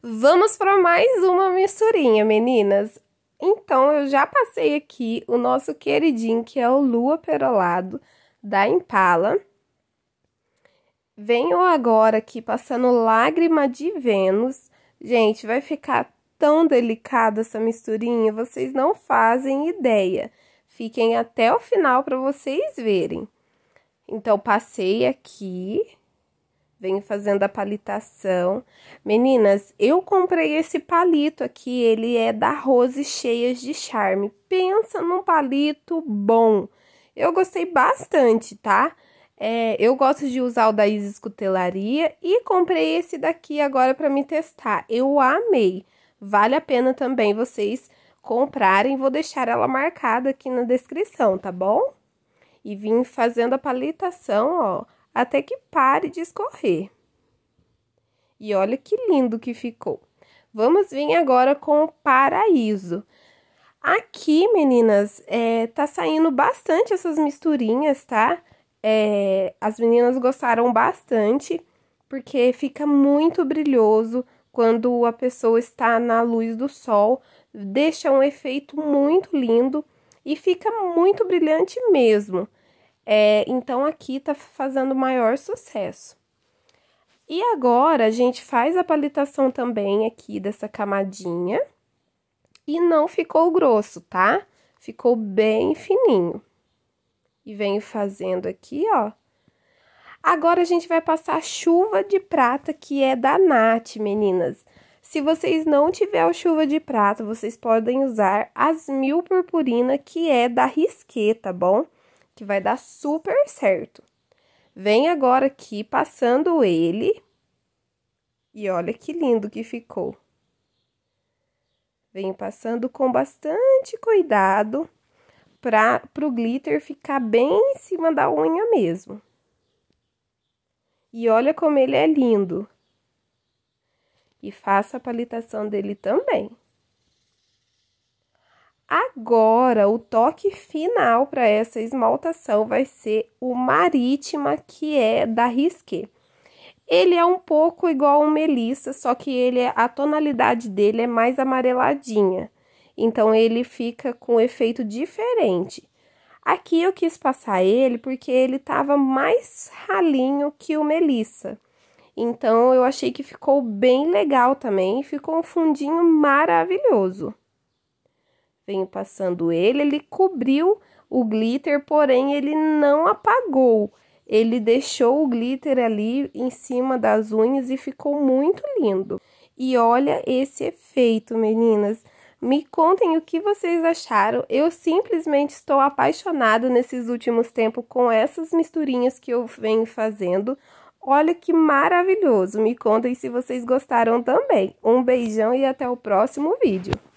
Vamos para mais uma misturinha, meninas. Então, eu já passei aqui o nosso queridinho, que é o Lua Perolado, da Impala. Venho agora aqui passando Lágrima de Vênus. Gente, vai ficar tão delicada essa misturinha, vocês não fazem ideia. Fiquem até o final para vocês verem. Então, passei aqui venho fazendo a palitação. Meninas, eu comprei esse palito aqui, ele é da Rose Cheias de Charme. Pensa num palito bom. Eu gostei bastante, tá? É, eu gosto de usar o da Isis Cutelaria e comprei esse daqui agora para me testar. Eu amei. Vale a pena também vocês comprarem. Vou deixar ela marcada aqui na descrição, tá bom? E vim fazendo a palitação, ó até que pare de escorrer. E olha que lindo que ficou. Vamos vir agora com o paraíso. Aqui, meninas, é, tá saindo bastante essas misturinhas, tá? É, as meninas gostaram bastante, porque fica muito brilhoso quando a pessoa está na luz do sol, deixa um efeito muito lindo e fica muito brilhante mesmo. É, então aqui tá fazendo maior sucesso. E agora a gente faz a palitação também aqui dessa camadinha. E não ficou grosso, tá? Ficou bem fininho. E venho fazendo aqui, ó. Agora a gente vai passar chuva de prata, que é da Nath, meninas. Se vocês não tiver chuva de prata, vocês podem usar as mil purpurina, que é da risqueta, tá bom? que vai dar super certo. Vem agora aqui passando ele. E olha que lindo que ficou. Venho passando com bastante cuidado para o glitter ficar bem em cima da unha mesmo. E olha como ele é lindo. E faça a palitação dele também. Agora, o toque final para essa esmaltação vai ser o Marítima, que é da Risqué. Ele é um pouco igual ao Melissa, só que ele é, a tonalidade dele é mais amareladinha. Então ele fica com um efeito diferente. Aqui eu quis passar ele porque ele estava mais ralinho que o Melissa. Então eu achei que ficou bem legal também, ficou um fundinho maravilhoso venho passando ele, ele cobriu o glitter, porém ele não apagou. Ele deixou o glitter ali em cima das unhas e ficou muito lindo. E olha esse efeito, meninas. Me contem o que vocês acharam. Eu simplesmente estou apaixonada nesses últimos tempos com essas misturinhas que eu venho fazendo. Olha que maravilhoso! Me contem se vocês gostaram também. Um beijão e até o próximo vídeo.